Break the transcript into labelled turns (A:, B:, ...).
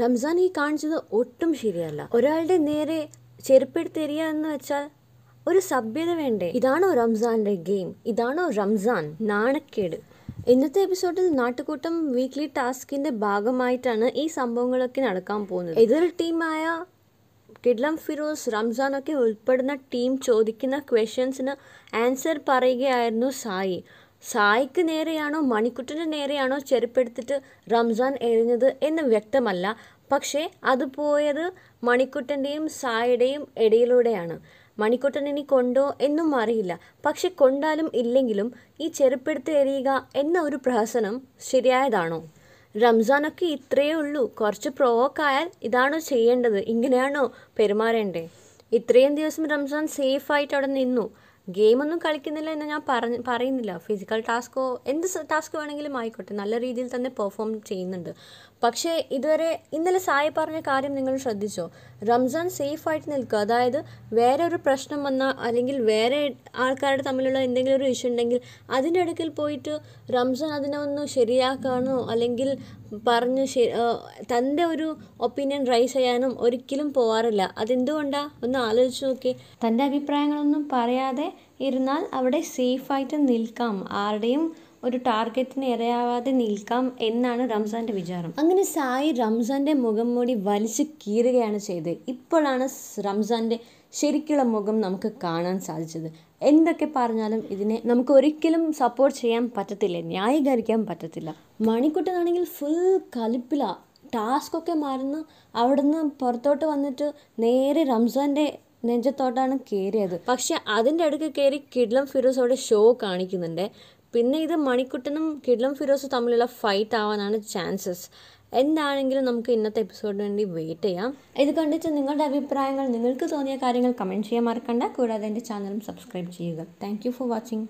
A: റംസാൻ ഈ കാണിച്ചത് ഒട്ടും ശരിയല്ല ഒരാളുടെ നേരെ ചെരുപ്പെടുത്തെറിയ എന്ന് വെച്ചാൽ ഒരു സഭ്യത വേണ്ടേ ഇതാണോ റംസാന്റെ ഗെയിം ഇതാണോ റംസാൻ നാണക്കേട് ഇന്നത്തെ എപ്പിസോഡിൽ നാട്ടുകൂട്ടം വീക്ക്ലി ടാസ്കിന്റെ ഭാഗമായിട്ടാണ് ഈ സംഭവങ്ങളൊക്കെ നടക്കാൻ പോകുന്നത് എതിർ ടീമായ കിഡ്ലം ഫിറോസ് ഒക്കെ ഉൾപ്പെടുന്ന ടീം ചോദിക്കുന്ന ക്വസ്റ്റ്യൻസിന് ആൻസർ പറയുകയായിരുന്നു സായി സായിക്ക് നേരെയാണോ മണിക്കുട്ടൻ്റെ നേരെയാണോ ചെരുപ്പെടുത്തിട്ട് റംസാൻ എറിഞ്ഞത് എന്ന് വ്യക്തമല്ല പക്ഷേ അത് പോയത് മണിക്കുട്ടൻ്റെയും സായിയുടെയും ഇടയിലൂടെയാണ് മണിക്കുട്ടൻ ഇനി കൊണ്ടോ എന്നും അറിയില്ല പക്ഷെ കൊണ്ടാലും ഇല്ലെങ്കിലും ഈ ചെറുപ്പെടുത്ത് എറിയുക എന്ന ഒരു പ്രഹസനം ശരിയായതാണോ റംസാനൊക്കെ ഇത്രയേ ഉള്ളൂ കുറച്ച് പ്രോവോക്കായാൽ ഇതാണോ ചെയ്യേണ്ടത് ഇങ്ങനെയാണോ പെരുമാറേണ്ടേ ഇത്രയും ദിവസം റംസാൻ സേഫായിട്ട് അവിടെ നിന്നു ഗെയിമൊന്നും കളിക്കുന്നില്ല എന്ന് ഞാൻ പറഞ്ഞ് പറയുന്നില്ല ഫിസിക്കൽ ടാസ്കോ എന്ത് ടാസ്ക് വേണമെങ്കിലും ആയിക്കോട്ടെ നല്ല രീതിയിൽ തന്നെ പെർഫോം ചെയ്യുന്നുണ്ട് പക്ഷേ ഇതുവരെ ഇന്നലെ സായി പറഞ്ഞ കാര്യം നിങ്ങൾ ശ്രദ്ധിച്ചോ റംസാൻ ആയിട്ട് നിൽക്കുക അതായത് വേറെ ഒരു പ്രശ്നം വന്നാൽ അല്ലെങ്കിൽ വേറെ ആൾക്കാരുടെ തമ്മിലുള്ള എന്തെങ്കിലും ഒരു ഇഷ്യൂ ഉണ്ടെങ്കിൽ അതിൻ്റെ അടുക്കിൽ പോയിട്ട് റംസാൻ അതിനെ ഒന്ന് ശരിയാക്കാനോ അല്ലെങ്കിൽ പറഞ്ഞ് തൻ്റെ ഒരു ഒപ്പീനിയൻ റൈസ് ചെയ്യാനും ഒരിക്കലും പോവാറില്ല അതെന്തുകൊണ്ടാണ് ഒന്ന് ആലോചിച്ച് നോക്കി തൻ്റെ അഭിപ്രായങ്ങളൊന്നും പറയാതെ ഇരുന്നാൽ അവിടെ സേഫായിട്ട് നിൽക്കാം ആരുടെയും ഒരു ടാർഗറ്റിന് ഇരയാവാതെ നിൽക്കാം എന്നാണ് റംസാൻ്റെ വിചാരം അങ്ങനെ സായി റംസാൻ്റെ മുഖം മൂടി വലിച്ചു കീറുകയാണ് ചെയ്തത് ഇപ്പോഴാണ് റംസാൻ്റെ ശരിക്കുള്ള മുഖം നമുക്ക് കാണാൻ സാധിച്ചത് എന്തൊക്കെ പറഞ്ഞാലും ഇതിനെ നമുക്ക് ഒരിക്കലും സപ്പോർട്ട് ചെയ്യാൻ പറ്റത്തില്ല ന്യായീകരിക്കാൻ പറ്റത്തില്ല മണിക്കുട്ടനാണെങ്കിൽ ഫുൾ കലിപ്പിലാണ് ടാസ്ക്കൊക്കെ മാറുന്നു അവിടുന്ന് പുറത്തോട്ട് വന്നിട്ട് നേരെ റംസാൻ്റെ നെഞ്ചത്തോട്ടാണ് കയറിയത് പക്ഷെ അതിൻ്റെ അടുക്ക് കയറി കിഡ്ലം ഫിറോസോടെ ഷോ കാണിക്കുന്നുണ്ട് പിന്നെ ഇത് മണിക്കുട്ടനും കിഡ്ലം ഫിറോസും തമ്മിലുള്ള ഫൈറ്റ് ആവാനാണ് ചാൻസസ് എന്താണെങ്കിലും നമുക്ക് ഇന്നത്തെ എപ്പിസോഡിന് വേണ്ടി വെയിറ്റ് ചെയ്യാം ഇത് കണ്ടിട്ട് നിങ്ങളുടെ അഭിപ്രായങ്ങൾ നിങ്ങൾക്ക് തോന്നിയ കാര്യങ്ങൾ കമൻറ്റ് ചെയ്യാൻ മറക്കണ്ട കൂടാതെ എൻ്റെ ചാനലും സബ്സ്ക്രൈബ് ചെയ്യുക താങ്ക് ഫോർ വാച്ചിങ്